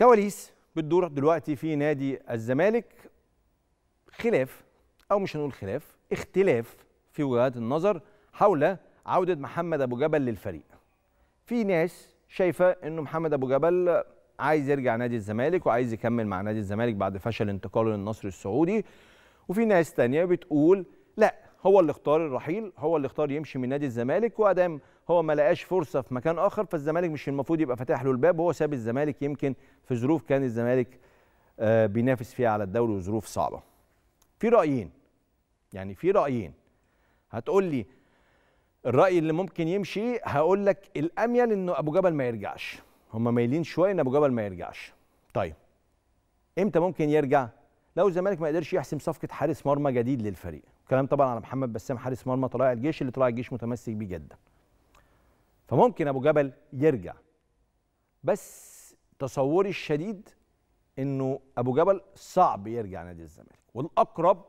كواليس بتدور دلوقتي في نادي الزمالك خلاف او مش هنقول خلاف اختلاف في وجهات النظر حول عوده محمد ابو جبل للفريق في ناس شايفه انه محمد ابو جبل عايز يرجع نادي الزمالك وعايز يكمل مع نادي الزمالك بعد فشل انتقاله للنصر السعودي وفي ناس تانية بتقول لا هو اللي اختار الرحيل هو اللي اختار يمشي من نادي الزمالك وادام هو ما لقاش فرصه في مكان اخر فالزمالك مش المفروض يبقى فاتح له الباب هو ساب الزمالك يمكن في ظروف كان الزمالك آه، بينافس فيها على الدوري وظروف صعبه في رايين يعني في رايين هتقول لي الراي اللي ممكن يمشي هقول لك الاميل انه ابو جبل ما يرجعش هم مايلين شويه ان ابو جبل ما يرجعش طيب امتى ممكن يرجع لو الزمالك ما قدرش يحسم صفقه حارس مرمى جديد للفريق الكلام طبعا على محمد بسام حارس مرمى طلائع الجيش اللي طلائع الجيش متمسك بيه جدا فممكن ابو جبل يرجع بس تصوري الشديد انه ابو جبل صعب يرجع نادي الزمالك والاقرب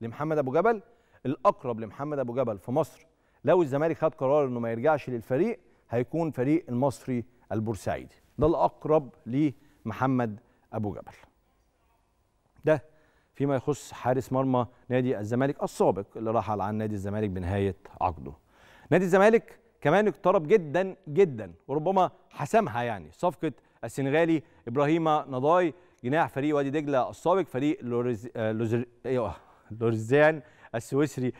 لمحمد ابو جبل الاقرب لمحمد ابو جبل في مصر لو الزمالك خد قرار انه ما يرجعش للفريق هيكون فريق المصري البورسعيدي ده الاقرب لمحمد ابو جبل ده فيما يخص حارس مرمى نادي الزمالك السابق اللي رحل عن نادي الزمالك بنهايه عقده. نادي الزمالك كمان اقترب جدا جدا وربما حسمها يعني صفقه السنغالي ابراهيم نضاي جناح فريق وادي دجله السابق فريق لوريز... لوزر... ايوه آه، لوريزيان السويسري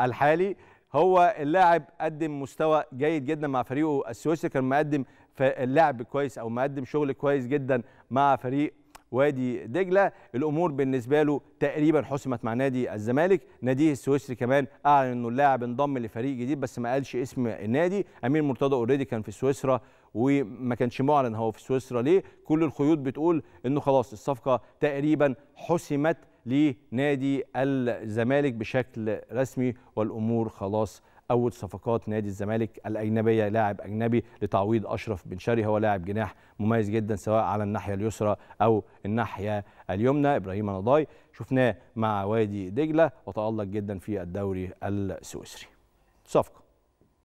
الحالي هو اللاعب قدم مستوى جيد جدا مع فريقه السويسري كان مقدم اللعب كويس او مقدم شغل كويس جدا مع فريق وادي دجله الامور بالنسبه له تقريبا حسمت مع نادي الزمالك ناديه السويسري كمان اعلن انه اللاعب انضم لفريق جديد بس ما قالش اسم النادي امين مرتضى اوريدي كان في سويسرا وما كانش معلن هو في سويسرا ليه كل الخيوط بتقول انه خلاص الصفقه تقريبا حسمت لنادي الزمالك بشكل رسمي والامور خلاص اول صفقات نادي الزمالك الاجنبيه لاعب اجنبي لتعويض اشرف بن شري هو لاعب جناح مميز جدا سواء على الناحيه اليسرى او الناحيه اليمنى ابراهيم نضاي شفناه مع وادي دجله وتالق جدا في الدوري السويسري صفقه